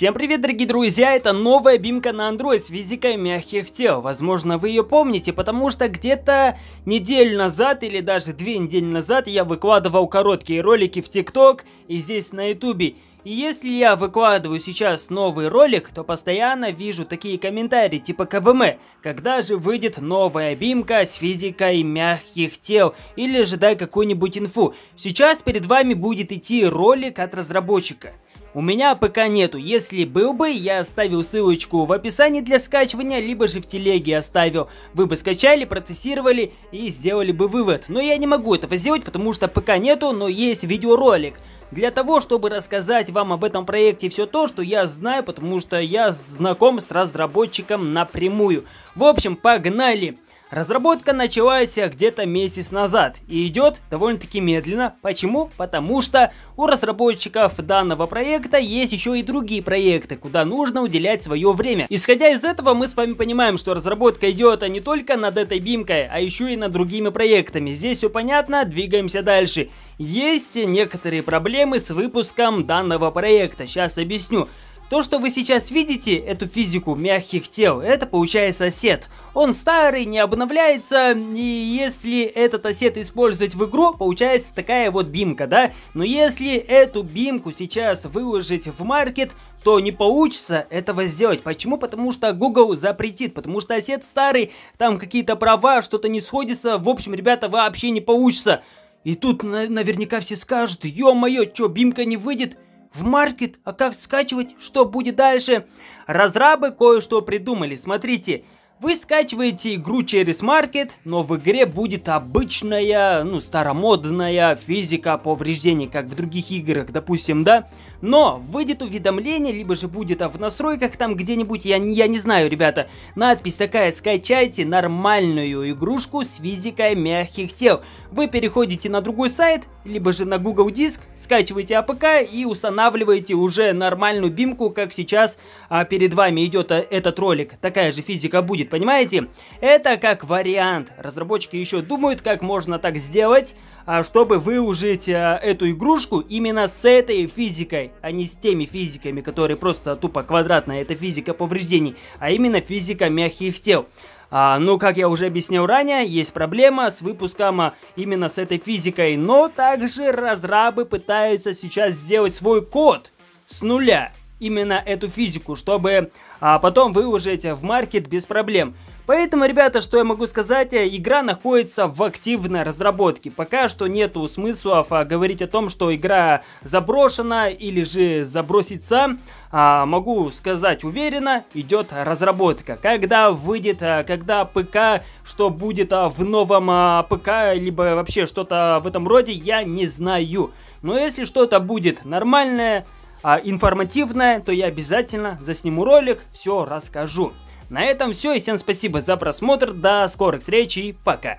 Всем привет, дорогие друзья! Это новая бимка на Android с физикой мягких тел. Возможно, вы ее помните, потому что где-то неделю назад или даже две недели назад я выкладывал короткие ролики в ТикТок и здесь на Ютубе. И если я выкладываю сейчас новый ролик, то постоянно вижу такие комментарии типа КВМ, когда же выйдет новая бимка с физикой мягких тел, или же какую-нибудь инфу. Сейчас перед вами будет идти ролик от разработчика. У меня пока нету, если был бы, я оставил ссылочку в описании для скачивания, либо же в телеге оставил. Вы бы скачали, процессировали и сделали бы вывод. Но я не могу этого сделать, потому что пока нету, но есть видеоролик. Для того, чтобы рассказать вам об этом проекте все то, что я знаю, потому что я знаком с разработчиком напрямую. В общем, погнали! Разработка началась где-то месяц назад и идет довольно-таки медленно. Почему? Потому что у разработчиков данного проекта есть еще и другие проекты, куда нужно уделять свое время. Исходя из этого, мы с вами понимаем, что разработка идет не только над этой бимкой, а еще и над другими проектами. Здесь все понятно, двигаемся дальше. Есть некоторые проблемы с выпуском данного проекта, сейчас объясню. То, что вы сейчас видите, эту физику мягких тел, это получается осет. Он старый, не обновляется, и если этот осет использовать в игру, получается такая вот бимка, да? Но если эту бимку сейчас выложить в маркет, то не получится этого сделать. Почему? Потому что Google запретит, потому что осет старый, там какие-то права, что-то не сходится. В общем, ребята, вообще не получится. И тут наверняка все скажут, ё-моё, чё, бимка не выйдет? в маркет. А как скачивать? Что будет дальше? Разрабы кое-что придумали. Смотрите, вы скачиваете игру через маркет, но в игре будет обычная, ну, старомодная физика повреждений, как в других играх, допустим, да? Но выйдет уведомление, либо же будет а в настройках там где-нибудь, я, я не знаю, ребята, надпись такая, скачайте нормальную игрушку с физикой мягких тел. Вы переходите на другой сайт, либо же на Google Диск, скачиваете АПК и устанавливаете уже нормальную бимку, как сейчас а, перед вами идет а, этот ролик. Такая же физика будет понимаете? Это как вариант. Разработчики еще думают, как можно так сделать, а, чтобы выужить а, эту игрушку именно с этой физикой, а не с теми физиками, которые просто тупо квадратная. Это физика повреждений, а именно физика мягких тел. А, ну, как я уже объяснил ранее, есть проблема с выпуском а, именно с этой физикой, но также разрабы пытаются сейчас сделать свой код с нуля именно эту физику, чтобы а, потом выложить в маркет без проблем. Поэтому, ребята, что я могу сказать, э, игра находится в активной разработке. Пока что нету смысла говорить о том, что игра заброшена или же забросится. А, могу сказать уверенно, идет разработка. Когда выйдет, э, когда ПК, что будет а, в новом а, ПК, либо вообще что-то в этом роде, я не знаю. Но если что-то будет нормальное, а, информативное, то я обязательно засниму ролик, все расскажу. На этом все, и всем спасибо за просмотр, до скорых встреч и пока!